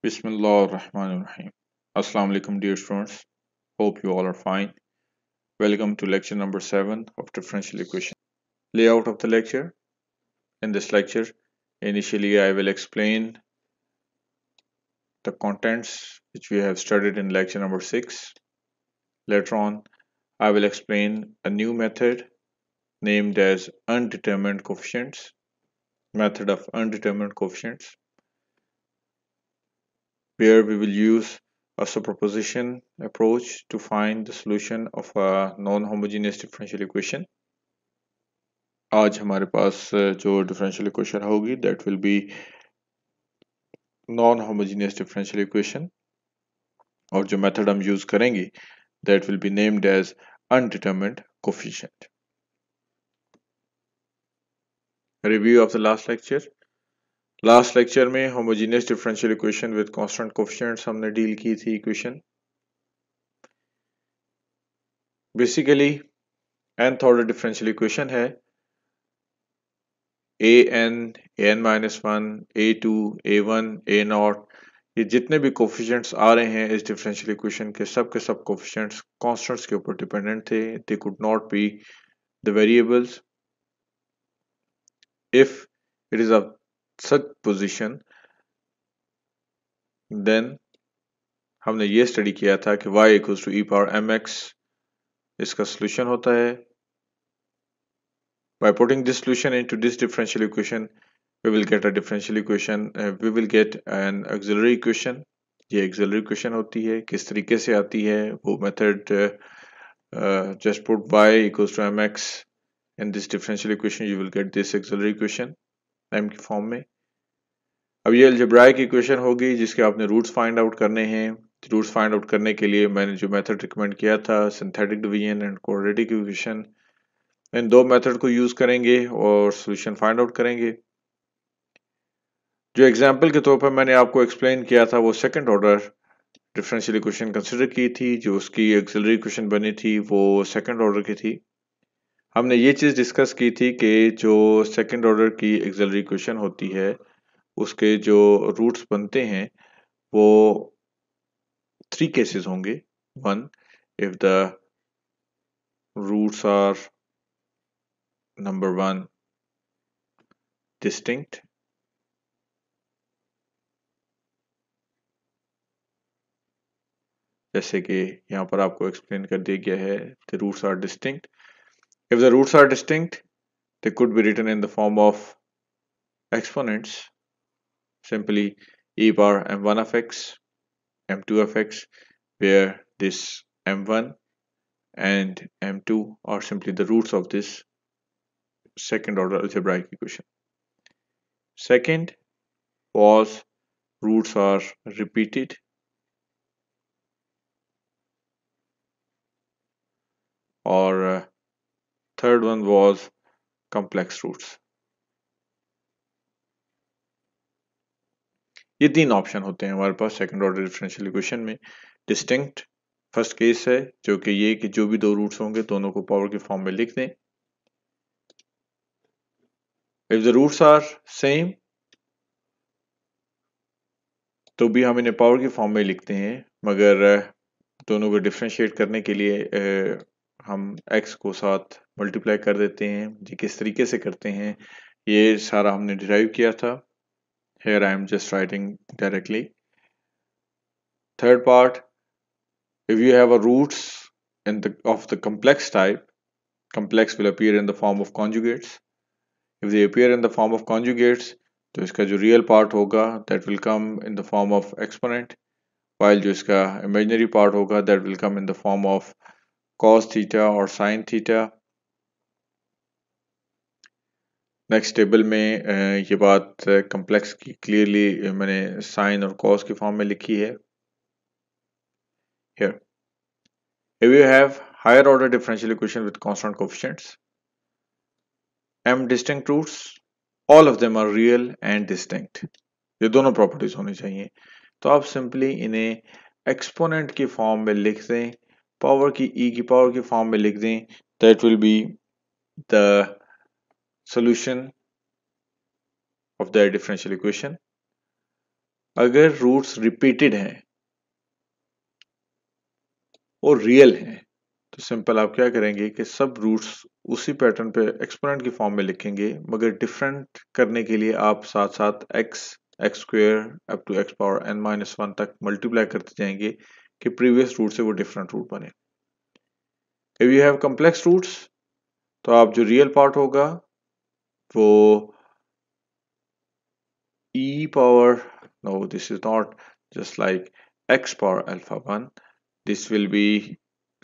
Bismillah ar-Rahman ar-Rahim. Assalamu alaikum dear students. Hope you all are fine. Welcome to lecture number 7 of differential equation. Layout of the lecture. In this lecture, initially I will explain the contents which we have studied in lecture number 6. Later on, I will explain a new method named as undetermined coefficients, method of undetermined coefficients where we will use a superposition approach to find the solution of a non-homogeneous differential equation. आज हमारे पास जो differential equation होगी that will be non-homogeneous differential equation और जो method हम use करेंगे that will be named as undetermined coefficient. review of the last lecture. Last lecture में homogeneous differential equation with constant coefficients हमने डील की थी equation basically nth order differential equation है a n n minus one a two a one a naught ये जितने भी coefficients आ रहे हैं इस डिफरेंशियल इक्वेशन के सब के सब कोफिशिएंट्स कांस्टेंट्स के ऊपर डिपेंडेंट थे they could not be the variables if it is a such position then हमने ये स्टडी किया था कि y equals to e power m x इसका सोल्यूशन होता है by putting this solution into this differential equation we will get a differential equation uh, we will get an auxiliary equation ये auxiliary equation होती है किस तरीके से आती है वो method uh, uh, just put y equals to mx in this differential equation you will get this auxiliary equation m के फॉर्म में अब ये अल्जब्राइक इक्वेशन होगी जिसके आपने रूट्स फाइंड आउट करने हैं रूट्स फाइंड आउट करने के लिए मैंने जो मेथड रिकमेंड किया था synthetic division and quadratic equation इन दो मेथड को यूज करेंगे और सॉल्यूशन फाइंड आउट करेंगे जो एग्जांपल के तौर पर मैंने आपको एक्सप्लेन किया था वो second order differential equation consider की थी जो उसकी एक्सिलरी इक्वेशन बनी थी वो सेकेंड ऑर्डर की थी हमने ये चीज़ डिस्कस की थी कि जो सेकंड ऑर्डर की एक्जलरी क्वेश्चन होती है उसके जो रूट्स बनते हैं वो थ्री केसेस होंगे one if the roots are number one distinct जैसे कि यहाँ पर आपको एक्सप्लेन कर दिया गया है the roots are distinct If the roots are distinct, they could be written in the form of exponents, simply e bar m1 of x, m2 of x, where this m1 and m2 are simply the roots of this second order algebraic equation. Second was roots are repeated or uh, third one was complex roots ये तीन option होते हैं हमारे पास second order differential equation में distinct first case है जो कि ये कि जो भी दो रूट्स होंगे दोनों को पावर के फॉर्म में लिख दें if the roots are same तो भी हम इन्हें पावर के फॉर्म में लिखते हैं मगर दोनों को डिफ्रेंशिएट करने के लिए हम एक्स को साथ मल्टीप्लाई कर देते हैं ये किस तरीके से करते हैं ये सारा हमने डिराइव किया था here I am just writing directly third part if you have a roots in the of the complex type complex will appear in the form of conjugates if they appear in the form of conjugates तो इसका जो real part होगा that will come in the form of exponent while जो इसका imaginary part होगा that will come in the form of cos theta और sine theta next table में ये बात कम्प्लेक्स की क्लियरली मैंने साइन और कॉस की फॉर्म में लिखी है if you have higher order differential equation with constant coefficients m distinct roots all of them are real and distinct ये दोनों प्रॉपर्टीज होनी चाहिए तो आप सिंपली इन्हें एक्सपोनेंट की फॉर्म में लिख दें पावर की ई e की पावर की फॉर्म में लिख दें that will be the solution of their differential equation अगर रूट्स रिपीटेड हैं और रियल हैं तो सिंपल आप क्या करेंगे कि सब रूट्स उसी पैटर्न पे एक्सपोनेंट की फॉर्म में लिखेंगे मगर डिफरेंट करने के लिए आप साथ साथ x x square up to x power n minus one तक मल्टीप्लाई करते जाएंगे कि प्रीवियस रूट से वो डिफरेंट रूट बने if you have complex roots तो आप जो रियल पार्ट होगा for e power no this is not just like x power alpha 1 this will be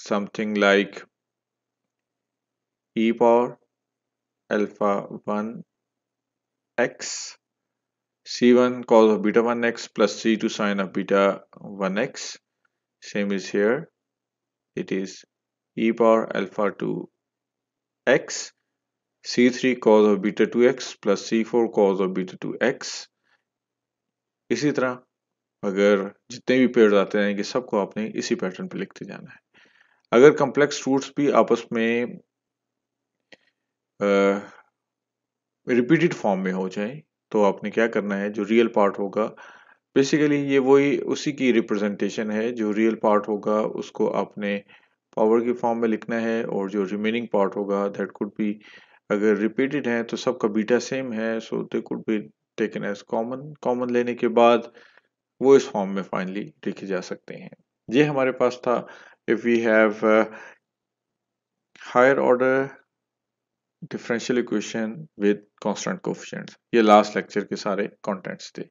something like e power alpha 1 x c1 cos of beta 1x plus c2 sine of beta 1x same is here it is e power alpha 2 x c3 cos of beta 2x plus c4 cos of beta 2x इसी तरह अगर जितने भी पेड़ आते रहेंगे सबको आपने इसी पैटर्न पे लिखते जाना है अगर कम्प्लेक्स रूट्स भी आपस में रिपीटेड फॉर्म में हो जाए तो आपने क्या करना है जो रियल पार्ट होगा बेसिकली ये वही उसी की रिप्रेजेंटेशन है जो रियल पार्ट होगा उसको आपने पावर की फॉर्म में लिखना है और जो रिमेनिंग पार्ट होगा दैट कुड बी अगर रिपीटेड है तो सबका बीटा सेम है so they could be taken as common common लेने के बाद वो इस फॉर्म में फाइनली लिखे जा सकते हैं ये हमारे पास था if we have higher order differential equation with constant coefficients ये लास्ट लेक्चर के सारे कंटेंट्स थे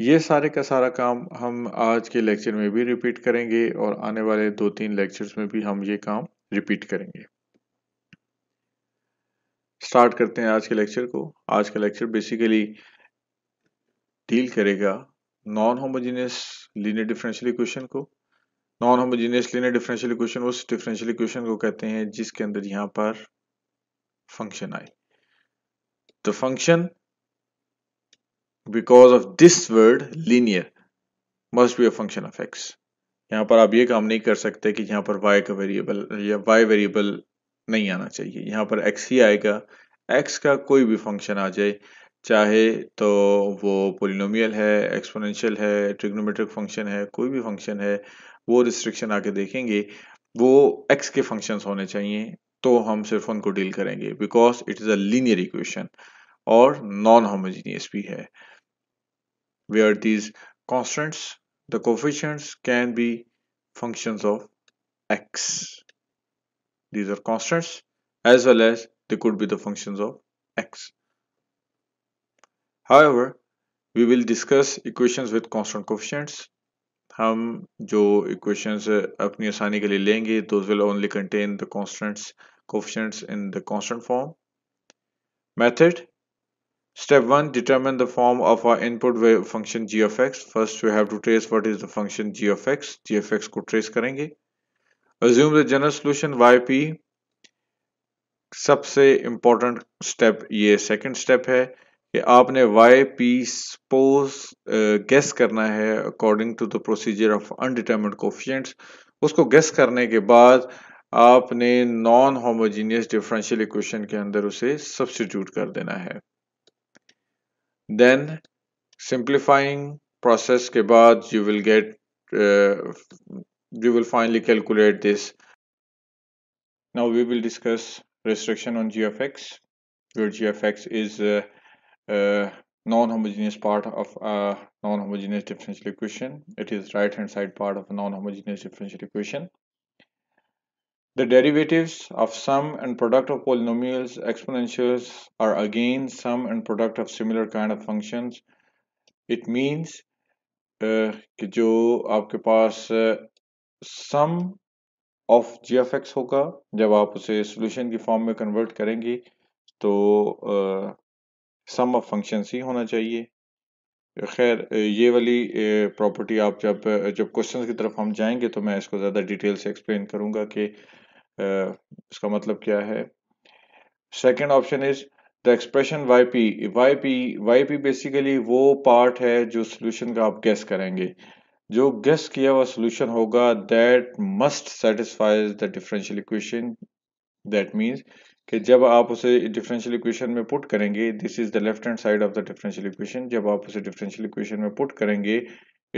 ये सारे का सारा काम हम आज के लेक्चर में भी रिपीट करेंगे और आने वाले दो तीन लेक्चर्स में भी हम ये काम रिपीट करेंगे स्टार्ट करते हैं आज के लेक्चर को आज का लेक्चर बेसिकली डील करेगा non homogeneous linear differential equation को non homogeneous linear differential equation उस डिफरेंशियल इक्वेशन को कहते हैं जिसके अंदर यहाँ पर फंक्शन आए the function because of this word linear must be a function of x यहाँ पर आप ये काम नहीं कर सकते कि यहाँ पर वाई का वेरिएबल या वाई वेरिएबल नहीं आना चाहिए यहाँ पर एक्स ही आएगा एक्स का कोई भी फंक्शन आ जाए चाहे तो वो पोलिनोमियल है एक्सपोनेंशियल है ट्रिग्नोमेट्रिक फंक्शन है कोई भी फंक्शन है वो रिस्ट्रिक्शन आके देखेंगे वो एक्स के फंक्शंस होने चाहिए तो हम सिर्फ उनको डील करेंगे because it is a linear equation और नॉन होमोजीनियस भी है we are these constants the coefficients can be functions of x These are constants as well as they could be the functions of x. However, we will discuss equations with constant coefficients. हम जो equations अपनी आसानी के लिए लेंगे those will only contain the constants coefficients in the constant form. Method Step 1 determine the form of our input wave function g of x. First we have to trace what is the function g of x. g of x को trace करेंगे assume the general solution yp सबसे important step ये second step है कि आपने y p suppose guess करना है according to the procedure of undetermined coefficients उसको गेस करने के बाद आपने नॉन होमोजीनियस डिफरेंशियल इक्वेशन के अंदर उसे सब्सटीट्यूट कर देना है देन सिंप्लीफाइंग प्रोसेस के बाद you will get we will finally calculate this now we will discuss restriction on g of x where g of x is a, a non-homogeneous part of a non-homogeneous differential equation it is right hand side part of a non-homogeneous differential equation the derivatives of sum and product of polynomials exponentials are again sum and product of similar kind of functions. It means uh, कि जो आपके पास sum of g F x होगा जब आप उसे solution की form में कन्वर्ट करेंगे तो सम ऑफ फंक्शन ही होना चाहिए खैर ये वाली प्रॉपर्टी आप जब जब क्वेश्चन की तरफ हम जाएंगे तो मैं इसको ज़्यादा डिटेल से एक्सप्लेन करूँगा कि इसका मतलब क्या है second option is the expression y P Y P Y p basically वो पार्ट है जो सोल्यूशन का आप गैस करेंगे जो गेस किया हुआ सोल्यूशन होगा that must satisfies the differential equation that means कि जब आप उसे डिफरेंशियल इक्वेशन में पुट करेंगे this is the left hand side of the differential equation जब आप उसे डिफरेंशियल इक्वेशन में पुट करेंगे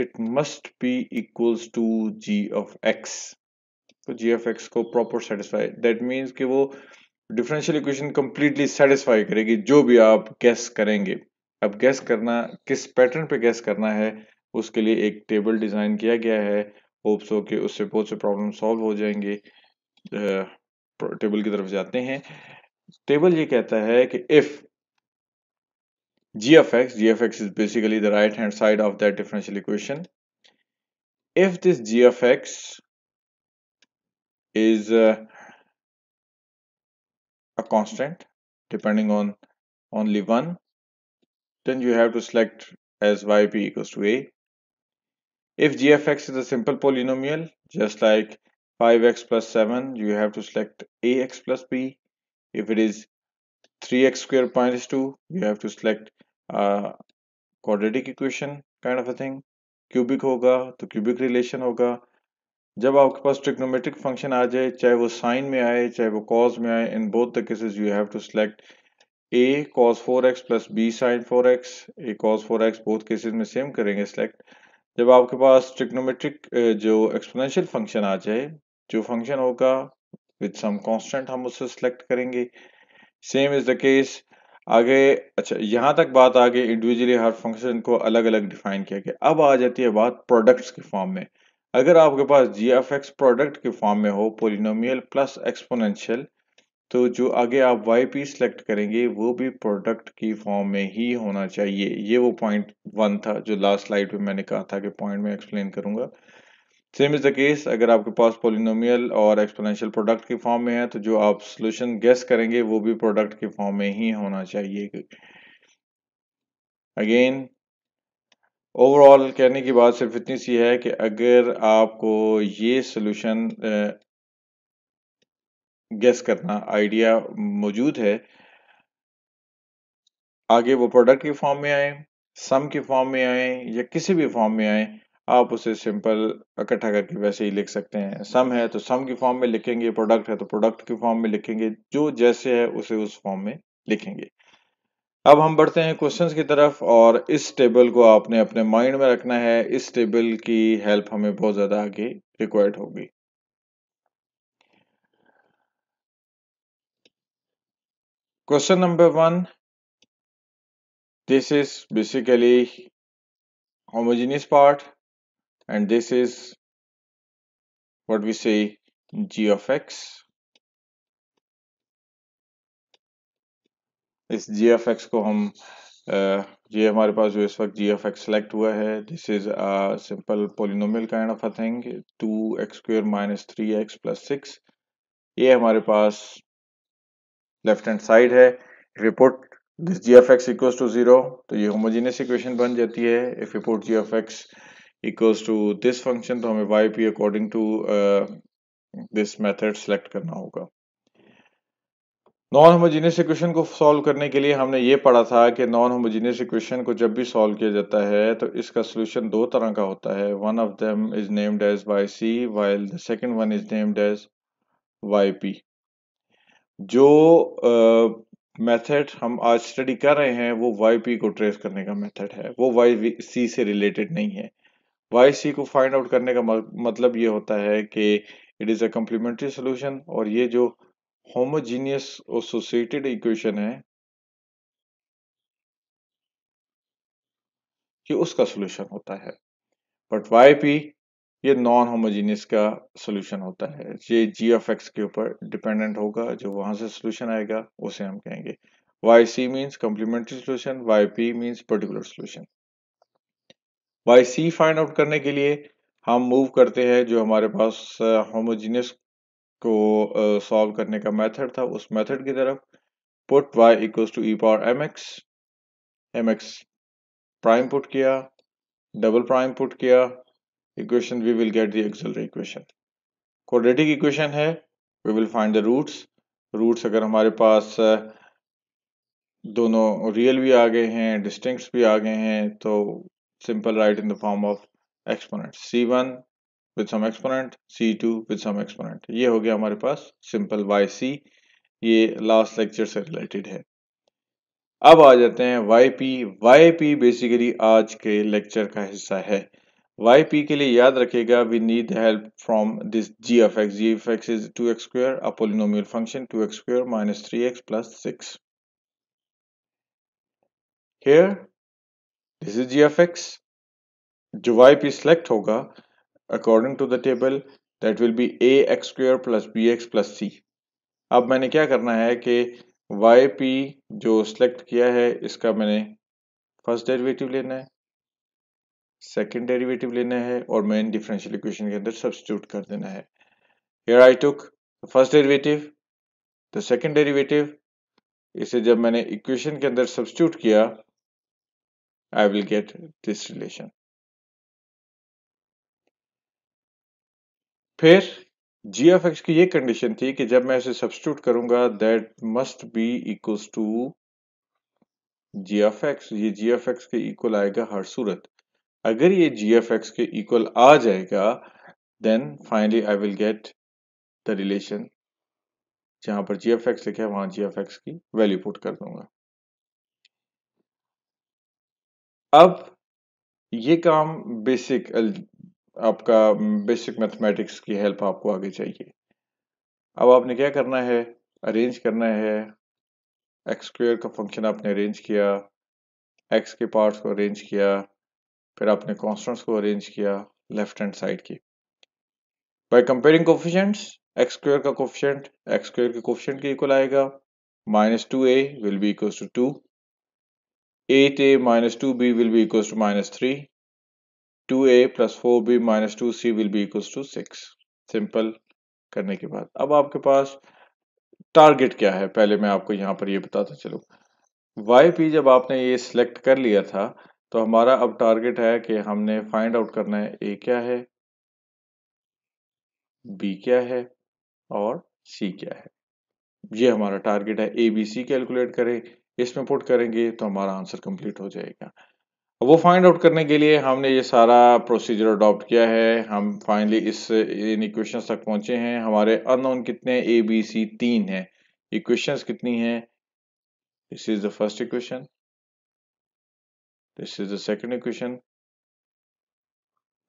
it must be equals to g of x तो जी ऑफ एक्स को प्रॉपर सेटिस्फाई दैट मीन्स कि वो डिफरेंशियल इक्वेशन कंप्लीटली सेटिस्फाई करेगी जो भी आप गैस करेंगे अब गैस करना किस पैटर्न पे गैस करना है उसके लिए एक टेबल डिज़ाइन किया गया है होप्स हो कि उससे बहुत से प्रॉब्लम सॉल्व हो जाएंगे टेबल की तरफ जाते हैं टेबल ये कहता है कि if g F x g F x is basically the right hand side of that differential equation if this g F x is a constant depending on only one then you have to select as y p equal to a If gfx is a simple polynomial, just like 5x plus 7, you have to select ax plus b. If it is 3x square minus 2, you have to select a uh, quadratic equation kind of a thing. Cubic hoga, to cubic relation hoga. Jab aapke paas trigonometric function aaje, chahe wo sine mein aaye, chahe wo cos mein aaye, in both the cases you have to select a cos 4x plus b sin 4x. A cos 4x, both cases mein same karenge select. जब आपके पास trigonometric जो exponential function आ जाए जो function होगा with some constant हम उसे सिलेक्ट करेंगे सेम इज द केस आगे अच्छा यहां तक बात आ गई इंडिविजुअली हर फंक्शन को अलग अलग डिफाइन किया गया अब आ जाती है बात प्रोडक्ट्स के फॉर्म में अगर आपके पास जी एक्स प्रोडक्ट के फॉर्म में हो पोलिनोमियल प्लस एक्सपोनेंशियल तो जो आगे आप वाई पी सेलेक्ट करेंगे वो भी प्रोडक्ट की फॉर्म में ही होना चाहिए ये वो पॉइंट वन था जो लास्ट स्लाइड में मैंने कहा था कि पॉइंट में एक्सप्लेन करूंगा सेम इज द केस अगर आपके पास पोलिनोमियल और एक्सपोनेंशियल प्रोडक्ट की फॉर्म में है तो जो आप सोल्यूशन गेस करेंगे वो भी प्रोडक्ट की फॉर्म में ही होना चाहिए अगेन ओवरऑल कहने की बात सिर्फ इतनी सी है कि अगर आपको ये सोल्यूशन गेस करना आइडिया मौजूद है आगे वो प्रोडक्ट के फॉर्म में आए सम के फॉर्म में आए या किसी भी फॉर्म में आए आप उसे सिंपल इकट्ठा करके वैसे ही लिख सकते हैं सम है तो सम के फॉर्म में लिखेंगे प्रोडक्ट है तो प्रोडक्ट के फॉर्म में लिखेंगे जो जैसे है उसे उस फॉर्म में लिखेंगे अब हम बढ़ते हैं क्वेश्चंस की तरफ और इस टेबल को आपने अपने माइंड में रखना है इस टेबल की हेल्प हमें बहुत ज़्यादा आगे रिक्वायर्ड होगी Question number one This is basically homogeneous part and this is what we say g of x. इस जी एफ एक्स को हम ये हमारे पास जो इस वक्त जी एफ एक्स सेलेक्ट हुआ है this is a simple polynomial kind of a thing two x square minus three x plus six ये हमारे पास लेफ्ट हैंड साइड है report this g F x equal to zero तो ये homogeneous equation बन जाती है if report g F x equal to this function तो हमें y p according to this method select करना होगा नॉन होमोजीनियस इक्वेशन को सॉल्व करने के लिए हमने ये पढ़ा था कि नॉन होमोजीनियस इक्वेशन को जब भी सॉल्व किया जाता है तो इसका सोल्यूशन दो तरह का होता है one of them is named as y c while the second one is named as y p जो मेथड हम आज स्टडी कर रहे हैं वो वाई पी को ट्रेस करने का मेथड है वो वाई सी से रिलेटेड नहीं है वाई सी को फाइंड आउट करने का मतलब ये होता है कि it is a complementary solution और ये जो होमोजीनियस एसोसिएटेड इक्वेशन है ये उसका सोल्यूशन होता है बट वाई पी ये नॉन होमोजीनियस का सोल्यूशन होता है ये जी ऑफ एक्स के ऊपर डिपेंडेंट होगा जो वहां से सोल्यूशन आएगा उसे हम कहेंगे y c means complementary solution y p means particular solution y c find out करने के लिए हम मूव करते हैं जो हमारे पास होमोजीनियस uh, को सॉल्व uh, करने का मेथड था उस मेथड की तरफ put y equals to e power m x m x prime put किया डबल प्राइम पुट किया equation we will get the auxiliary equation quadratic equation है we will find the roots roots अगर हमारे पास दोनों real भी आ गए हैं distinct भी आ गए हैं तो simple write in the form of exponent c one with some exponent c two with some exponent ये हो गया हमारे पास सिंपल वाई सी ये लास्ट लेक्चर से रिलेटेड है अब आ जाते हैं y P Y p basically आज के लेक्चर का हिस्सा है वाई पी के लिए याद रखेगा we need help from this g F x g F x is two x square a polynomial function two x square minus three x plus six here this is g F x जो Y p select होगा according to the table that will be a x square plus B x plus c अब मैंने क्या करना है कि Y p जो select किया है इसका मैंने फर्स्ट डेरिवेटिव लेना है सेकेंड डेरिवेटिव लेना है और मेन डिफरेंशियल इक्वेशन के अंदर सब्सिट्यूट कर देना है here I took first derivative the second derivative इसे जब मैंने इक्वेशन के अंदर सब्सिट्यूट किया I will get this relation फिर जी ऑफ एक्स की ये कंडीशन थी कि जब मैं इसे सब्सिट्यूट करूंगा that must be equals to g F x ये जी एफ एक्स के इक्वल आएगा हर सूरत अगर ये जी एफ एक्स के इक्वल आ जाएगा then finally I will get the relation जहां पर जी एफ एक्स लिखा है वहां जी एफ एक्स की वैल्यू पुट कर दूंगा अब ये काम बेसिक आपका बेसिक मैथमेटिक्स की हेल्प आपको आगे चाहिए अब आपने क्या करना है अरेंज करना है एक्स स्क्वेयर का फंक्शन आपने अरेंज किया एक्स के पार्ट्स को अरेंज किया फिर आपने कॉन्स्टेंट्स को अरेंज किया लेफ्ट हैंड साइड की by comparing coefficients x square का कोफिशेंट एक्स स्क्वायर के कोफिशेंट के इक्वल आएगा minus two a will be equal to two eight a minus two b will be equal to minus three two a plus four b minus two c will be equal to six simple करने के बाद अब आपके पास target क्या है पहले मैं आपको यहाँ पर ये बताता चलूँ वाई पी जब आपने ये सिलेक्ट कर लिया था तो हमारा अब टारगेट है कि हमने फाइंड आउट करना है ए क्या है बी क्या है और सी क्या है ये हमारा टारगेट है ए बी सी कैलकुलेट करें इसमें पुट करेंगे तो हमारा आंसर कंप्लीट हो जाएगा वो फाइंड आउट करने के लिए हमने ये सारा प्रोसीजर अडॉप्ट किया है हम फाइनली इस इन इक्वेशन तक पहुंचे हैं हमारे अननोन कितने ए बी सी तीन है इक्वेशंस कितनी है this is the first equation this is the second equation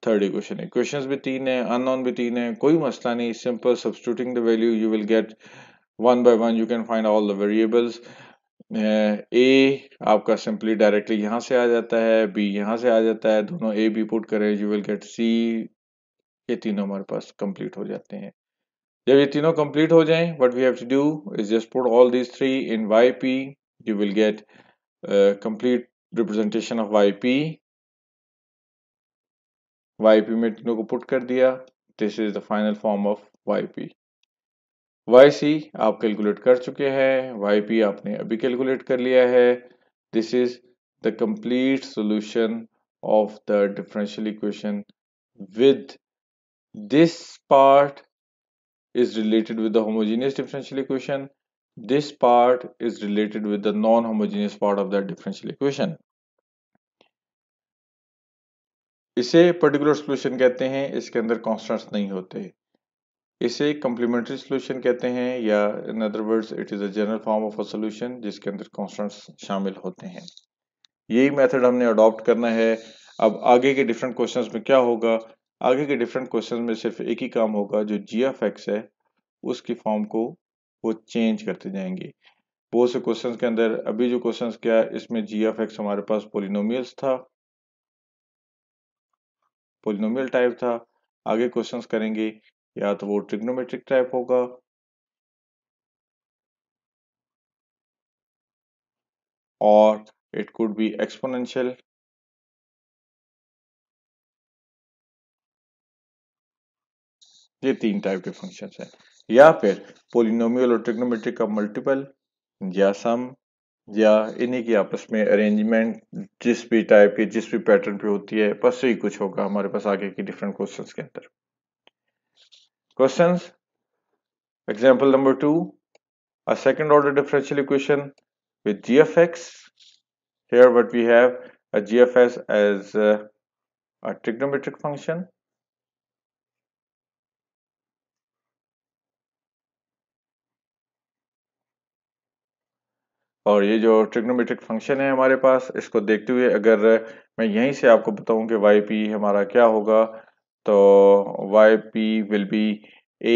third equation equations भी तीन है अननोन भी तीन है कोई मसला नहीं simple substituting the value you will get one by one you can find all the variables a आपका सिंपली डायरेक्टली यहां से आ जाता है बी यहाँ से आ जाता है दोनों ए बी पुट करें यू विल गेट सी ये तीनों हमारे पास कंप्लीट हो जाते हैं जब ये तीनों कंप्लीट हो जाएं what we have to do is just put all these three in Y p you will get complete representation of Y P Y P में तीनों को पुट कर दिया this is the final form of Y P y c आप calculate कर चुके हैं y P आपने अभी कैलकुलेट कर लिया है this is the complete solution of the differential equation with this part is related with the homogeneous differential equation This part is related with the non-homogeneous part of that differential equation. इसे particular solution कहते हैं इसके अंदर constants नहीं होते इसे complementary solution कहते हैं या in other words it is a general form of a solution जिसके अंदर कांस्टेंट्स शामिल होते हैं यही मेथड हमने अडॉप्ट करना है अब आगे के डिफरेंट क्वेश्चंस में क्या होगा आगे के डिफरेंट क्वेश्चंस में सिर्फ एक ही काम होगा जो जी है उसकी फॉर्म को वो चेंज करते जाएंगे बहुत से क्वेश्चंस के अंदर अभी जो क्वेश्चंस क्या इसमें जी एफ एक्स हमारे पास पोलिनोमियल्स था पोलिनोमियल टाइप था आगे क्वेश्चंस करेंगे या तो वो ट्रिग्नोमेट्रिक टाइप होगा और इट कुड बी एक्सपोनेंशियल ये तीन टाइप के फंक्शंस हैं या फिर पोलिनोमियल और ट्रिग्नोमेट्रिक का मल्टीपल या सम या इन्हीं की आपस में अरेंजमेंट जिस भी टाइप की जिस भी पैटर्न पे होती है बस यही कुछ होगा हमारे पास आगे की डिफरेंट क्वेश्चन के अंदर question example number two second order differential equation with g F x what what we have gfx is as a trigonometric function और ये जो ट्रिग्नोमेट्रिक फंक्शन है हमारे पास इसको देखते हुए अगर मैं यहीं से आपको बताऊं कि वाई पी हमारा क्या होगा तो Y p will be a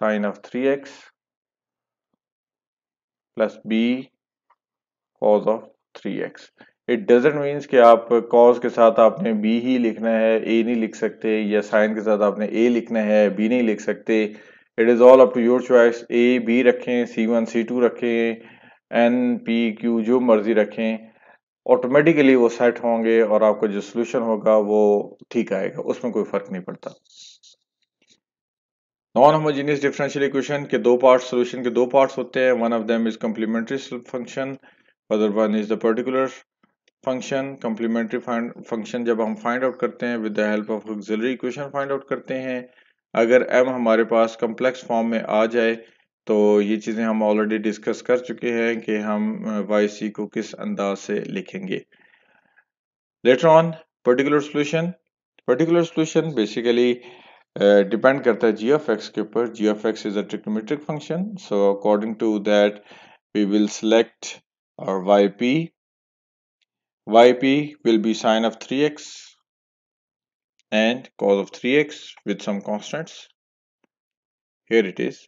sine of three x plus b cos of three x it doesn't means कि आप कॉज के साथ आपने बी ही लिखना है ए नहीं लिख सकते या साइन के साथ आपने ए लिखना है बी नहीं लिख सकते it is all up to your choice a b रखें सी वन सी टू रखें एन पी क्यू जो मर्ज़ी रखें ऑटोमेटिकली वो सेट होंगे और आपका जो सोल्यूशन होगा वो ठीक आएगा उसमें कोई फ़र्क नहीं पड़ता नॉन होमोजीनियस डिफरेंशियल इक्वेशन के दो पार्ट सोल्यूशन के दो पार्ट्स होते हैं one of them is complementary function other one is the particular function complementary function जब हम फाइंड आउट करते हैं with the help of auxiliary equation find out करते हैं अगर m हमारे पास कम्प्लेक्स फॉर्म में आ जाए तो ये चीज़ें हम ऑलरेडी डिस्कस कर चुके हैं कि हम वाई सी को किस अंदाज से लिखेंगे later on particular solution particular solution basically depend करता है जी ऑफ एक्स के ऊपर g of x is a trigonometric function so according to that we will select और Y P Y p will be sine of three x and cos of 3x with some constants. Here it is.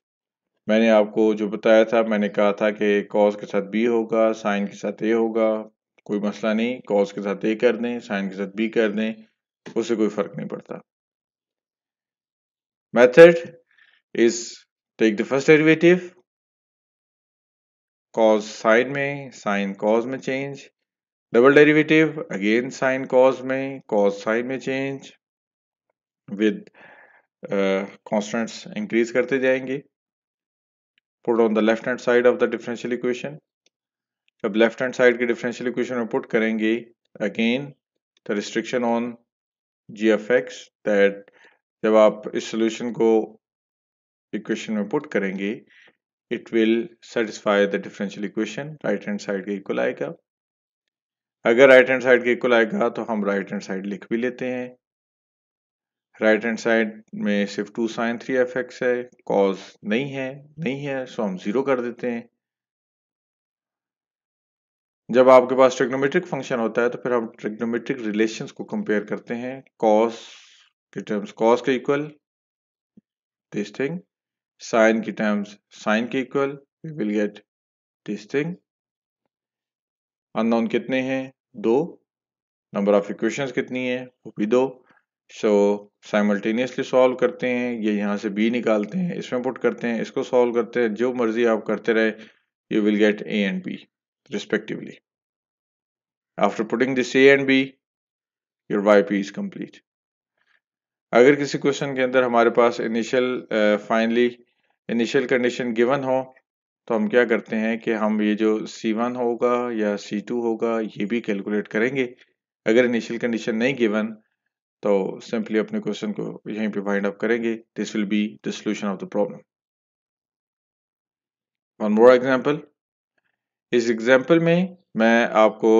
मैंने आपको जो बताया था मैंने कहा था कि कॉज के साथ बी होगा साइन के साथ ए होगा कोई मसला नहीं कॉज के साथ ए कर दें साइन के साथ बी कर दें उससे कोई फर्क नहीं पड़ता method is take the first derivative cos sine में साइन cos में change double derivative again sine cos में cos साइन में चेंज विद कॉन्स्टेंट्स इंक्रीज करते जाएंगे put on the left hand side of the differential equation जब left hand side के differential equation में put करेंगे again the restriction on g F x that जब आप इस सोल्यूशन को इक्वेशन में पुट करेंगे it will satisfy the differential equation right hand side के इक्वल आएगा अगर राइट हैंड साइड के इक्वल आएगा तो हम राइट हैंड साइड लिख भी लेते हैं राइट हैंड साइड में सिर्फ two sine three f x है कॉज नहीं है नहीं है सो हम जीरो कर देते हैं जब आपके पास ट्रिग्नोमेट्रिक फंक्शन होता है तो फिर हम ट्रिग्नोमेट्रिक रिलेशन को कंपेयर करते हैं कॉस के टर्म्स कॉस के इक्वल दिस थिंग साइन के टर्म्स साइन के equal we will get this thing unknown कितने हैं दो नंबर ऑफ इक्वेशंस कितनी है वो भी दो सो साइमल्टेनियसली सॉल्व करते हैं ये यहाँ से बी निकालते हैं इसमें पुट करते हैं इसको सॉल्व करते हैं जो मर्जी आप करते रहे you will get a and b respectively after putting this a and b your Y P is complete अगर किसी क्वेश्चन के अंदर हमारे पास initial finally initial condition given हो तो हम क्या करते हैं कि हम ये जो C1 होगा या C2 होगा ये भी कैलकुलेट करेंगे अगर इनिशियल कंडीशन नहीं गिवन तो सिंपली अपने क्वेश्चन को यहीं पे वाइंड अप करेंगे this will be the solution of the problem one more example इस एग्जांपल में मैं आपको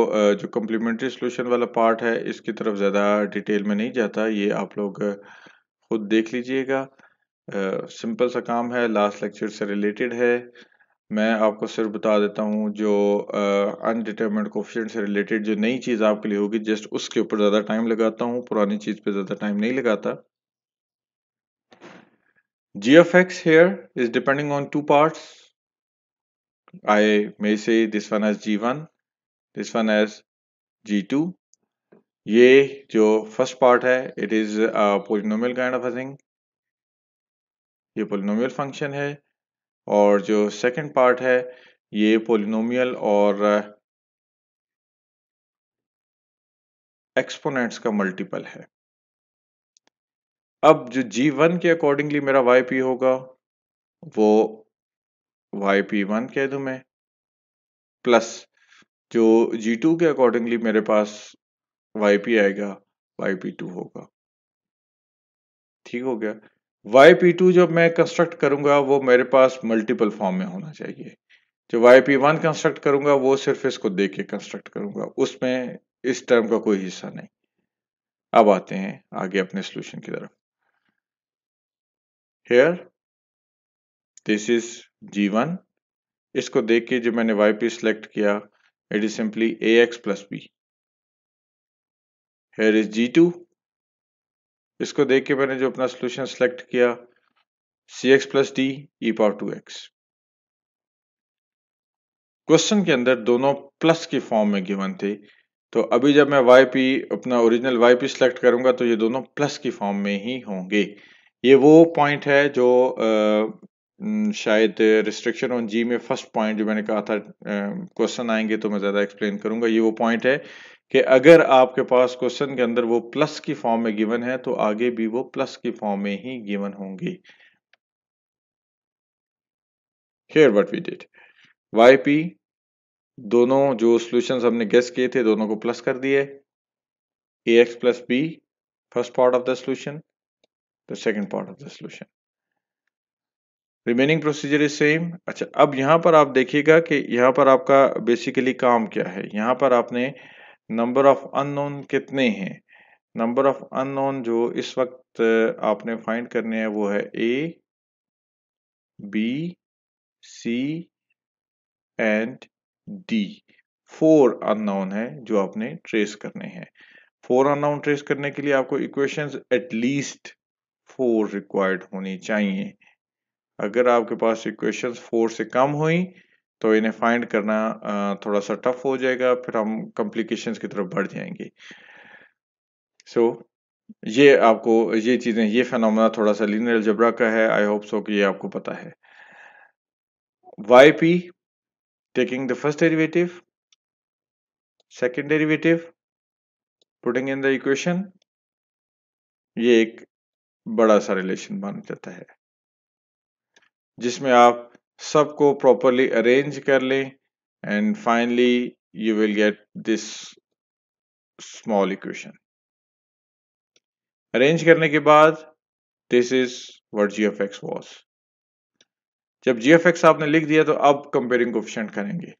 जो कम्प्लीमेंट्री सोल्यूशन वाला पार्ट है इसकी तरफ ज़्यादा डिटेल में नहीं जाता ये आप लोग खुद देख लीजिएगा सिंपल सा काम है लास्ट लेक्चर से रिलेटेड है मैं आपको सिर्फ बता देता हूँ जो अनडिटर्मेंट कोफिशेंट से रिलेटेड जो नई चीज़ आपके लिए होगी जस्ट उसके ऊपर ज़्यादा टाइम लगाता हूँ पुरानी चीज़ पे ज़्यादा टाइम नहीं लगाता g x here is depending on two part I may say this one as g one this one as g two ये जो फर्स्ट पार्ट है it is polynomial kind of a thing ये polynomial function है और जो second part है ये polynomial और एक्सपोनेंट्स का मल्टीपल है अब जो जी वन के अकॉर्डिंगली मेरा वाई पी होगा वो वाई पी वन कह दू मैं प्लस जो जी टू के अकॉर्डिंगली मेरे पास वाई पी आएगा वाई पी टू होगा ठीक हो गया वाई पी टू जब मैं कंस्ट्रक्ट करूंगा वो मेरे पास मल्टीपल फॉर्म में होना चाहिए जो वाई पी वन कंस्ट्रक्ट करूंगा वो सिर्फ इसको देख के कंस्ट्रक्ट करूंगा उसमें इस टर्म का कोई हिस्सा नहीं अब आते हैं आगे अपने सोल्यूशन की तरफ here this is g one इसको देख के जो मैंने वाई पी सिलेक्ट किया it is simply a x plus b here is g two इसको देख के मैंने जो अपना सोल्यूशन सेलेक्ट किया c x plus d e power two x question के अंदर दोनों प्लस के फॉर्म में गिवन थे तो अभी जब मैं वाई पी अपना ओरिजिनल वाई पी सिलेक्ट करूंगा तो ये दोनों प्लस की फॉर्म में ही होंगे ये वो पॉइंट है जो आ, शायद रिस्ट्रिक्शन ऑन जी में फर्स्ट पॉइंट जो मैंने कहा था क्वेश्चन आएंगे तो मैं ज़्यादा एक्सप्लेन करूंगा ये वो पॉइंट है कि अगर आपके पास क्वेश्चन के अंदर वो प्लस की फॉर्म में गिवन है तो आगे भी वो प्लस की फॉर्म में ही गिवन होंगे here what we did y p दोनों जो सोल्यूशन हमने गेस किए थे दोनों को प्लस कर दिए a x plus b first part of the solution the second part of the solution remaining procedure is same अच्छा अब यहां पर आप देखिएगा कि यहां पर आपका बेसिकली काम क्या है यहां पर आपने नंबर ऑफ अननोन कितने हैं नंबर ऑफ अननोन जो इस वक्त आपने फाइंड करने हैं वो है a B C and d four unknown है जो आपने ट्रेस करने हैं फोर अननोन ट्रेस करने के लिए आपको इक्वेशंस एटलीस्ट फोर रिक्वायर्ड होनी चाहिए अगर आपके पास इक्वेशंस फोर से कम हुई तो इन्हें फाइंड करना थोड़ा सा टफ हो जाएगा फिर हम कॉम्प्लिकेशंस की तरफ बढ़ जाएंगे सो so, ये आपको ये चीज़ें ये फेनोमेना थोड़ा सा लीनियर जबरा का है आई होप सो कि ये आपको पता है Y p taking the first derivative second derivative putting in the equation ये एक बड़ा सा रिलेशन बन जाता है जिसमें आप सबको प्रॉपरली अरेंज कर लें and finally you will get this small equation arrange करने के बाद this is word G F X was जब जी एफ एक्स आपने लिख दिया तो अब कंपेयरिंग कोफिशेंट करेंगे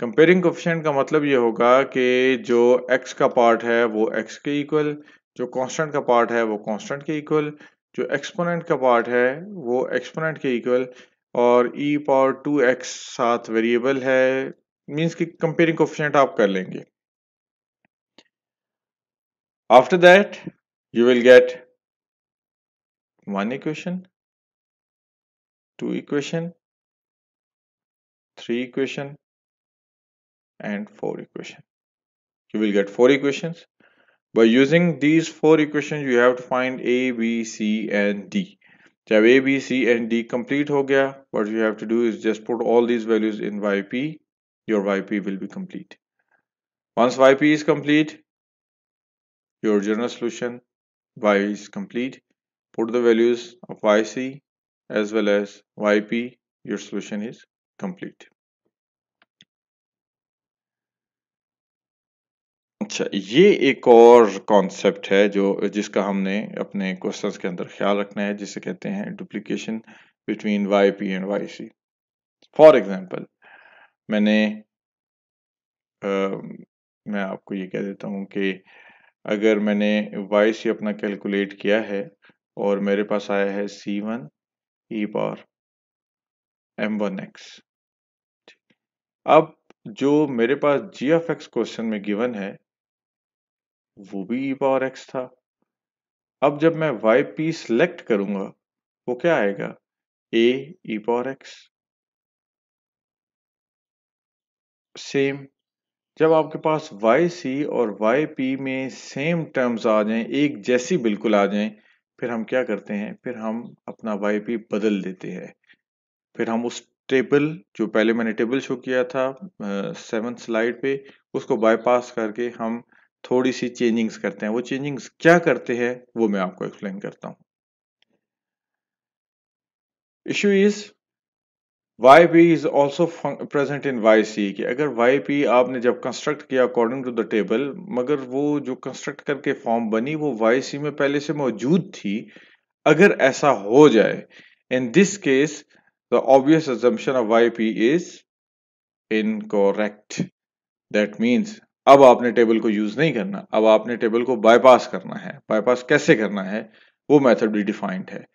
कंपेयरिंग कोफिशेंट का मतलब ये होगा कि जो एक्स का पार्ट है वो एक्स के इक्वल जो कांस्टेंट का पार्ट है वो कांस्टेंट के इक्वल जो एक्सपोनेंट का पार्ट है वो एक्सपोनेंट के इक्वल और ई पावर टू एक्स साथ वेरिएबल है मीन्स की कंपेयरिंग कोफिशियंट आप कर लेंगे after that you will get one equation two equation three equation and four equation you will get four equation by using these four equation you have to find A B C and D jab a b c and d complete ho gaya what you have to do is just put all these values in yp your yp will be complete once yp is complete your general solution y is complete put the values of yc as well as yp your solution is complete अच्छा ये एक और concept है जो जिसका हमने अपने questions के अंदर ख्याल रखना है जिसे कहते हैं duplication between Y P and Y C for example मैंने आ, मैं आपको ये कह देता हूँ कि अगर मैंने वाई सी अपना कैलकुलेट किया है और मेरे पास आया है C one E power M one X अब जो मेरे पास जी एफ एक्स क्वेश्चन में गिवन है वो भी ई पावर एक्स था अब जब मैं वाई पी सिलेक्ट करूंगा वो क्या आएगा A E power X same जब आपके पास वाई सी और वाई पी में सेम टर्म्स आ जाएं एक जैसी बिल्कुल आ जाएं फिर हम क्या करते हैं फिर हम अपना वाई पी बदल देते हैं फिर हम उस टेबल जो पहले मैंने टेबल शो किया था सेवन स्लाइड पे उसको बाईपास करके हम थोड़ी सी चेंजिंग्स करते हैं वो चेंजिंग्स क्या करते हैं वो मैं आपको एक्सप्लेन करता हूं issue is Y P is also present in Y C कि अगर वाई पी आपने जब कंस्ट्रक्ट किया अकॉर्डिंग टू द टेबल मगर वो जो कंस्ट्रक्ट करके फॉर्म बनी वो वाई सी में पहले से मौजूद थी अगर ऐसा हो जाए in this case the obvious assumption of Y P is incorrect that means अब आपने टेबल को यूज नहीं करना अब आपने टेबल को बाईपास करना है बाईपास कैसे करना है वो मेथड भी डिफाइंड है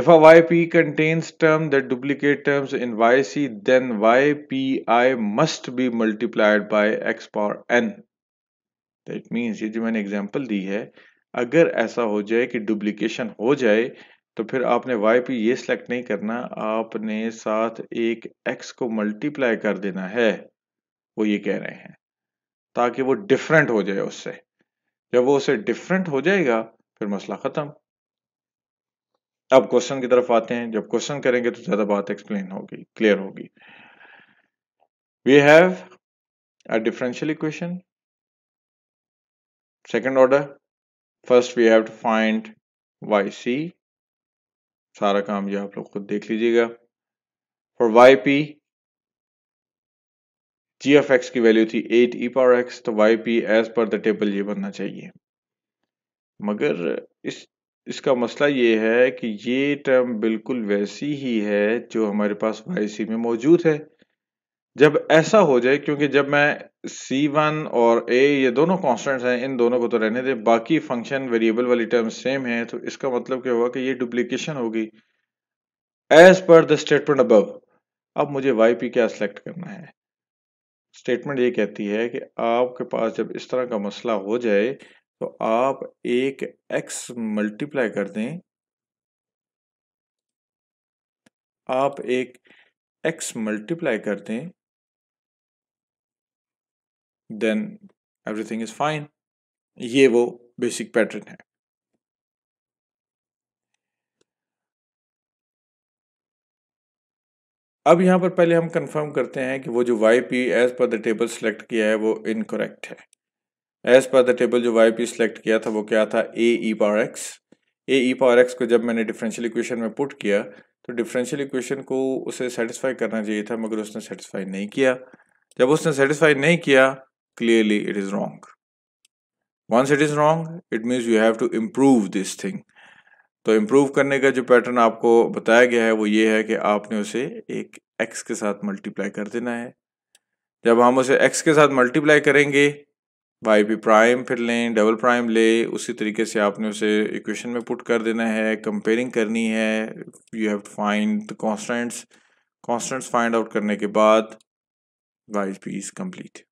If a YP contains term that duplicate terms in YC, then YPI must be multiplied by X power n. That means ये जो मैंने एग्जाम्पल दी है अगर ऐसा हो जाए कि डुप्लीकेशन हो जाए तो फिर आपने YP ये सिलेक्ट नहीं करना आपने साथ एक X को मल्टीप्लाई कर देना है वो ये कह रहे हैं ताकि वो डिफरेंट हो जाए उससे जब वो उसे डिफरेंट हो जाएगा फिर मसला खत्म अब क्वेश्चन की तरफ आते हैं जब क्वेश्चन करेंगे तो ज्यादा बात एक्सप्लेन होगी क्लियर होगी we have a differential equation second order first we have to find Y C सारा काम ये आप लोग खुद देख लीजिएगा for Y P G F x की वैल्यू थी एट ई पावर एक्स तो Y P as per the table ये बनना चाहिए मगर इस इसका मसला ये है कि ये टर्म बिल्कुल वैसी ही है जो हमारे पास वाई सी में मौजूद है जब ऐसा हो जाए क्योंकि जब मैं सी वन और ए ये दोनों कॉन्स्टेंट्स हैं इन दोनों को तो रहने दें बाकी फंक्शन वेरिएबल वाली टर्म सेम है तो इसका मतलब क्या हुआ कि ये डुप्लीकेशन होगी as per the statement above अब मुझे वाई पी क्या सेलेक्ट करना है स्टेटमेंट ये कहती है कि आपके पास जब इस तरह का मसला हो जाए तो आप एक एक्स मल्टीप्लाई कर दें आप एक एक्स मल्टीप्लाई कर दें देन एवरीथिंग इज फाइन ये वो बेसिक पैटर्न है अब यहाँ पर पहले हम कंफर्म करते हैं कि वो जो Y P as per the table select किया है वो इनकोरेक्ट है एज पर द टेबल जो वाई पी सेलेक्ट किया था वो क्या था A E power X A E power X को जब मैंने डिफरेंशियल इक्वेशन में पुट किया तो डिफरेंशियल इक्वेशन को उसे सेटिस्फाई करना चाहिए था मगर उसने सेटिस्फाई नहीं किया जब उसने सेटिस्फाई नहीं किया clearly it is wrong once it is wrong it means you have to improve this thing तो इम्प्रूव करने का जो पैटर्न आपको बताया गया है वो ये है कि आपने उसे एक एक्स के साथ मल्टीप्लाई कर देना है जब हम उसे एक्स के साथ मल्टीप्लाई करेंगे वाई पी प्राइम फिर लें डबल प्राइम ले उसी तरीके से आपने उसे इक्वेशन में पुट कर देना है कंपेयरिंग करनी है you have to find the constants constants find out करने के बाद वाई पी इज कंप्लीट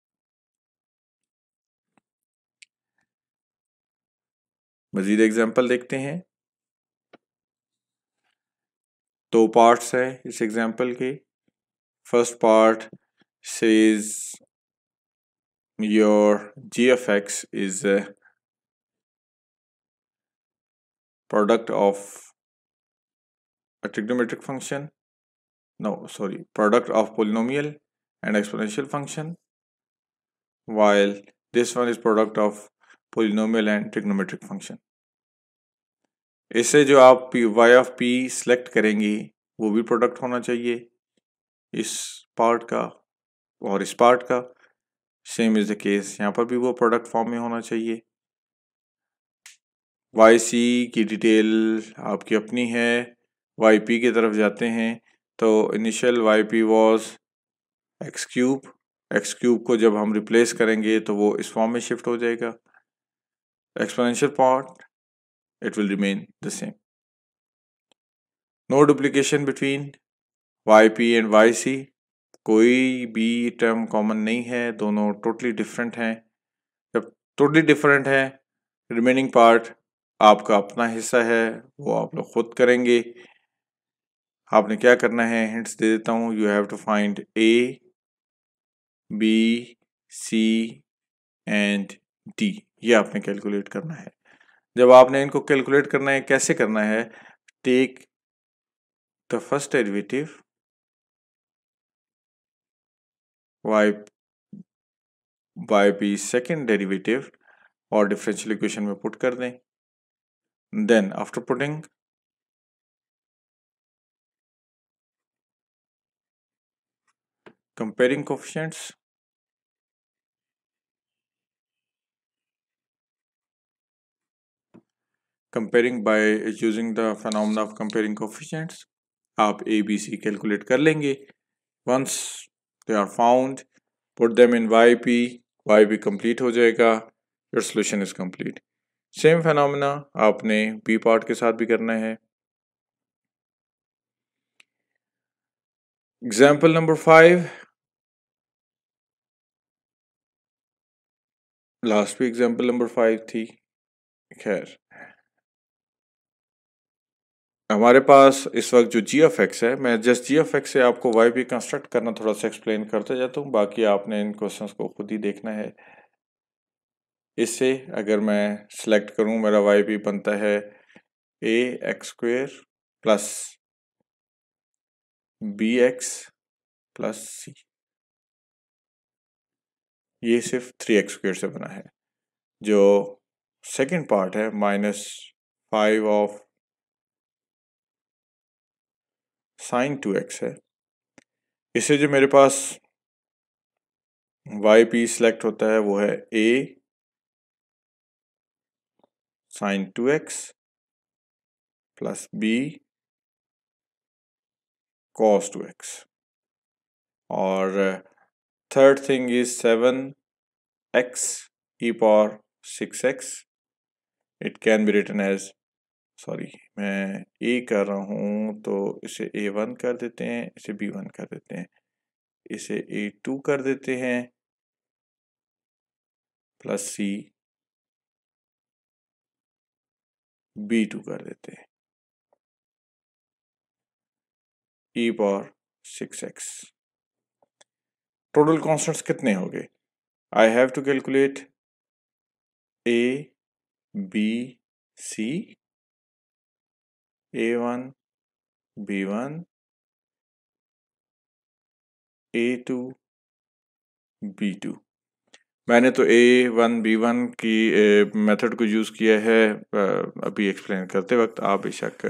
मज़ीद एग्जाम्पल देखते हैं दो पार्ट्स है इस example. के first part says your g of x is product of a trigonometric function no sorry product of polynomial and exponential function while this one is product of polynomial and trigonometric function इससे जो आप Y of P select करेंगी वो भी product होना चाहिए इस part का और इस पार्ट का सेम इज़ द केस यहाँ पर भी वो प्रोडक्ट फॉर्म में होना चाहिए वाई सी की डिटेल आपकी अपनी है वाई पी की तरफ जाते हैं तो initial Y P was X cube X cube को जब हम रिप्लेस करेंगे तो वो इस फॉर्म में शिफ्ट हो जाएगा exponential part it will remain the same. No duplication between yp and yc. कोई भी टर्म कॉमन नहीं है दोनों टोटली डिफरेंट हैं जब टोटली डिफरेंट है रिमेनिंग पार्ट आपका अपना हिस्सा है वो आप लोग खुद करेंगे आपने क्या करना है हिंट्स दे देता हूँ you have to find A B C and D ये आपने कैलकुलेट करना है जब आपने इनको कैलकुलेट करना है कैसे करना है take the first derivative Y Y P second derivative और डिफरेंशियल इक्वेशन में पुट कर दें then after putting comparing coefficients comparing by using the phenomena of comparing coefficients आप ए बी सी कैलकुलेट कर लेंगे once they are found put them in Y P Y P complete हो जाएगा your solution is complete same phenomena आपने B part के साथ भी करना है एग्जाम्पल नंबर फाइव लास्ट भी एग्जाम्पल नंबर फाइव थी खैर हमारे पास इस वक्त जो जी एफ एक्स है मैं जस्ट जी एफ एक्स से आपको वाई भी कंस्ट्रक्ट करना थोड़ा सा एक्सप्लेन करते जाता हूँ बाकी आपने इन क्वेश्चन को खुद ही देखना है इससे अगर मैं सेलेक्ट करूँ मेरा वाई भी बनता है A X square plus B x plus C ये सिर्फ थ्री एक्स स्क्वेयर से बना है जो सेकेंड पार्ट है minus five of sine two X है इसे जो मेरे पास वाई पी सिलेक्ट होता है वो है A sine two X plus B cos two X और third thing is seven X power six X it can be written as sorry मैं ए कर रहा हूँ तो इसे ए वन कर देते हैं इसे बी वन कर देते हैं इसे ए टू कर देते हैं प्लस सी बी टू कर देते हैं E power six X total constants कितने हो गए I have to calculate A B C A one one B A two B two मैंने तो ए वन बी वन की मेथड को यूज़ किया है अभी एक्सप्लेन करते वक्त आप बेशक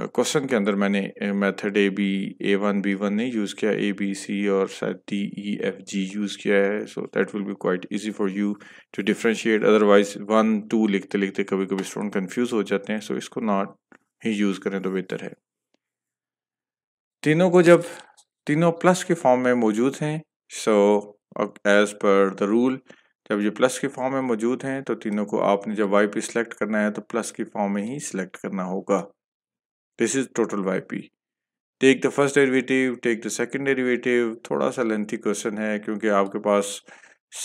क्वेश्चन के अंदर मैंने method A B A one B one नहीं यूज़ किया ए बी सी और शायद D E F G use किया है so that will be quite easy for you to differentiate otherwise one two लिखते लिखते कभी कभी स्टूडेंट कंफ्यूज हो जाते हैं सो so इसको नॉट ही यूज करें तो बेहतर है तीनों को जब तीनों प्लस के फॉर्म में मौजूद हैं so as per the rule जब ये प्लस के फॉर्म में मौजूद हैं तो तीनों को आपने जब वाई पी सिलेक्ट करना है तो प्लस के फॉर्म में ही सिलेक्ट करना होगा this is total Y P take the first derivative take the second derivative थोड़ा सा लेंथी क्वेश्चन है क्योंकि आपके पास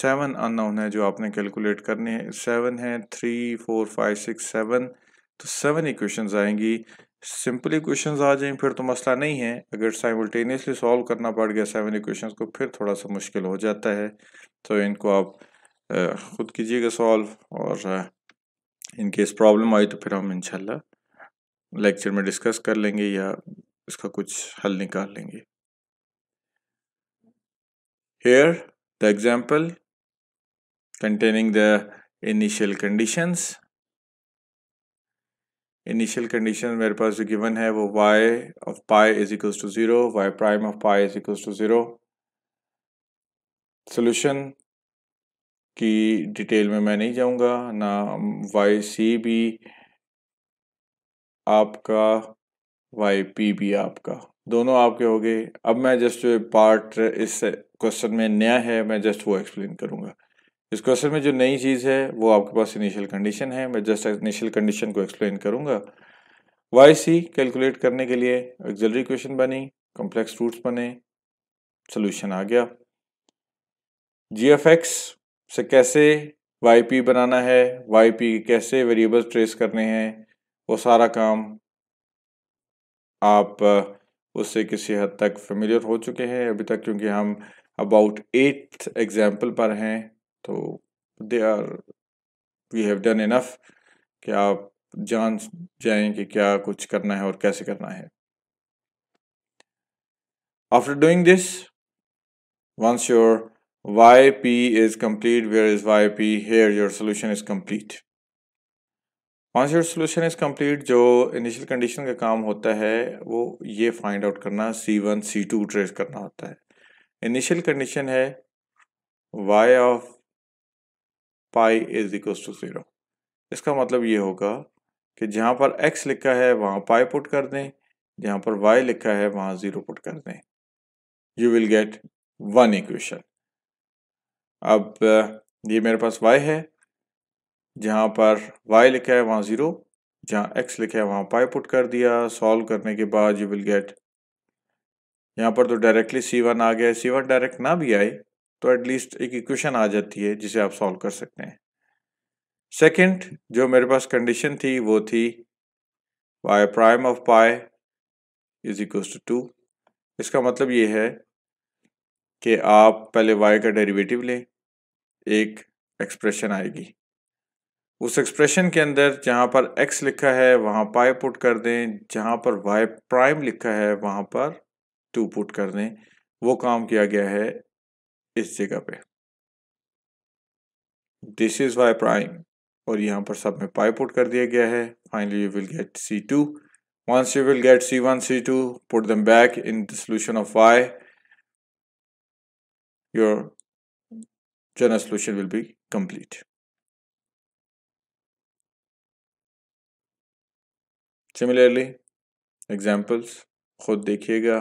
सेवन अननोन है जो आपने कैलकुलेट करने हैं सेवन है three four five six seven तो सेवन इक्वेशंस आएंगी सिंपली क्वेश्चन आ जाएं फिर तो मसला नहीं है अगर साइमल्टेनियसली सॉल्व करना पड़ गया सेवन इक्वेशंस को फिर थोड़ा सा मुश्किल हो जाता है तो इनको आप ख़ुद कीजिएगा सॉल्व और इनके इस प्रॉब्लम आई तो फिर हम इनशाला लेक्चर में डिस्कस कर लेंगे या इसका कुछ हल निकाल लेंगे here the example containing the initial conditions initial condition मेरे पास जो गिवन है वो y of pi is equal to zero y prime of pi is equal to zero solution की डिटेल में मैं नहीं जाऊंगा ना वाई सी भी आपका वाई पी भी आपका दोनों आपके हो गए अब मैं जस्ट जो पार्ट इस क्वेश्चन में नया है मैं जस्ट वो एक्सप्लेन करूंगा इस क्वेश्चन में जो नई चीज़ है वो आपके पास इनिशियल कंडीशन है मैं जस्ट इनिशियल कंडीशन को एक्सप्लेन करूंगा वाई सी कैलकुलेट करने के लिए एक्जलरी क्वेश्चन बनी कॉम्प्लेक्स रूट्स बने सोल्यूशन आ गया जी एफ एक्स से कैसे वाई पी बनाना है वाई पी कैसे वेरिएबल्स ट्रेस करने हैं वो सारा काम आप उससे किसी हद तक फेमिलियर हो चुके हैं अभी तक क्योंकि हम अबाउट एट्थ एग्जाम्पल पर हैं तो they are we have done enough कि आप जान जाएं कि क्या कुछ करना है और कैसे करना है after doing this once your Y P is complete where is Y P here your solution is complete once your solution is complete जो इनिशियल कंडीशन का काम होता है वो ये फाइंड आउट करना सी वन सी टू ट्रेस करना होता है इनिशियल कंडीशन है Y of pi is equal to zero इसका मतलब ये होगा कि जहाँ पर x लिखा है वहाँ पाई पुट कर दें जहाँ पर y लिखा है वहाँ ज़ीरो पुट कर दें you will get one equation अब ये मेरे पास y है जहाँ पर y लिखा है वहाँ ज़ीरो जहाँ x लिखा है वहाँ पाई पुट कर दिया सॉल्व करने के बाद यू विल गेट यहाँ पर तो डायरेक्टली सी वन आ गया सी वन डायरेक्ट ना भी आए तो एटलीस्ट एक इक्वेशन आ जाती है जिसे आप सॉल्व कर सकते हैं सेकंड जो मेरे पास कंडीशन थी वो थी Y prime of pi is equals to two इसका मतलब ये है कि आप पहले वाई का डेरिवेटिव लें एक एक्सप्रेशन आएगी उस एक्सप्रेशन के अंदर जहाँ पर एक्स लिखा है वहाँ पाए पुट कर दें जहाँ पर वाई प्राइम लिखा है वहाँ पर टू पुट कर दें वो काम किया गया है इस जगह पे दिस इज वाई प्राइम और यहां पर सब में पाई पुट कर दिया गया है finally you will get C two once you will get C one C two put them back in the solution of Y your general solution will be complete similarly examples खुद देखिएगा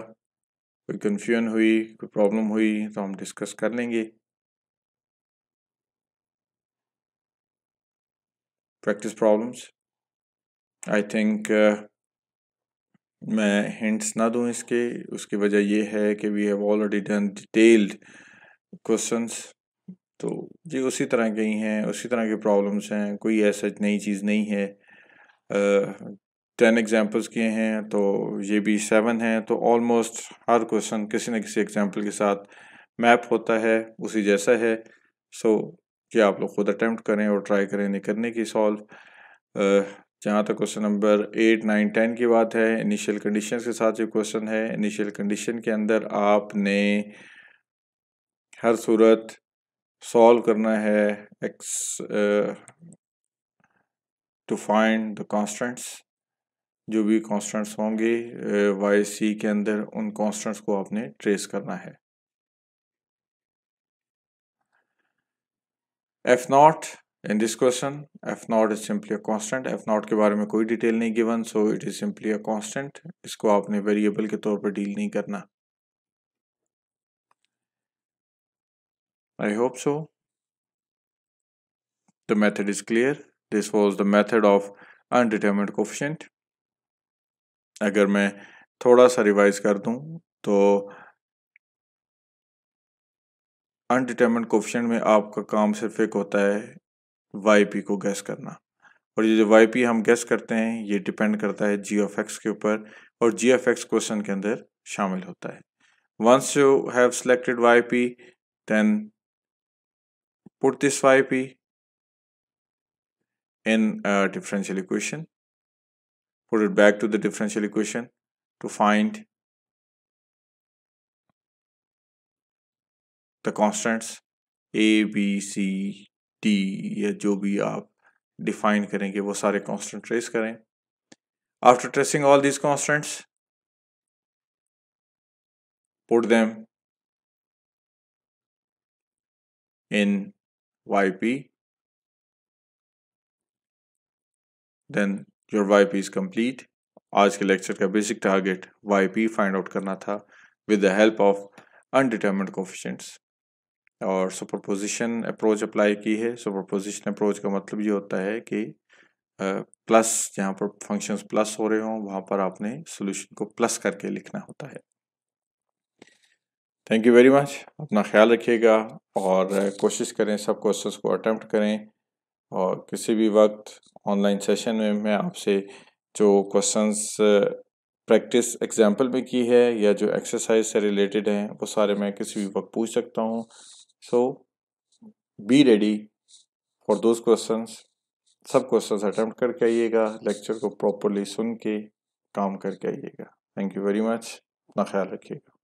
कोई confusion हुई कोई problem हुई तो हम discuss कर लेंगे प्रैक्टिस प्रॉब्लम्स आई थिंक मैं हिंट्स ना दूं इसके उसकी वजह यह है कि we have already done detailed questions तो जी उसी तरह के ही हैं उसी तरह के प्रॉब्लम्स हैं कोई ऐसा नई चीज़ नहीं है टेन एग्जाम्पल्स किए हैं तो ये भी सेवन हैं तो ऑलमोस्ट हर क्वेश्चन किसी न किसी एग्जाम्पल के साथ मैप होता है उसी जैसा है सो ये आप लोग खुद अटैम्प्ट करें और ट्राई करें करने की सॉल्व जहाँ तक question number eight nine ten की बात है इनिशियल कंडीशन के साथ ये क्वेश्चन है इनिशियल कंडीशन के अंदर आपने हर सूरत सॉल्व करना है X to find the constants जो भी कांस्टेंट्स होंगे वाई सी के अंदर उन कांस्टेंट्स को आपने ट्रेस करना है F not in this question F not is simply a constant F not के बारे में कोई डिटेल नहीं given so it is simply a constant इसको आपने वेरिएबल के तौर पर डील नहीं करना I hope so the method is clear this was the method of undetermined coefficient अगर मैं थोड़ा सा रिवाइज कर दूं तो अनडिटर्मेंट क्वेश्चन में आपका काम सिर्फ एक होता है वाई पी को गैस करना और ये जो वाई पी हम गैस करते हैं ये डिपेंड करता है जी ऑफ एक्स के ऊपर और जी ऑफ एक्स क्वेश्चन के अंदर शामिल होता है you have selected Y P then put this Y P in differential equation put it back to the differential equation to find the constants a b c d ya jo bhi aap define karenge wo constant trace karein after tracing all these constants put them in yp then your Y P is complete आज के lecture का basic target Y P find out करना था with the help of undetermined coefficients और superposition approach apply की है superposition approach का मतलब ये होता है कि प्लस जहाँ पर फंक्शंस प्लस हो रहे हों वहाँ पर आपने सॉल्यूशन को प्लस करके लिखना होता है थैंक यू वेरी मच अपना ख्याल रखिएगा और कोशिश करें सब क्वेश्चंस को अटैम्प्ट करें और किसी भी वक्त ऑनलाइन सेशन में मैं आपसे जो क्वेश्चंस प्रैक्टिस एग्जाम्पल में की है या जो एक्सरसाइज से रिलेटेड हैं वो सारे मैं किसी भी वक्त पूछ सकता हूँ so be ready for those questions सब क्वेश्चंस अटैम्प्ट करके आइएगा लेक्चर को प्रॉपरली सुन के काम करके आइएगा थैंक यू वेरी मच अपना ख्याल रखिएगा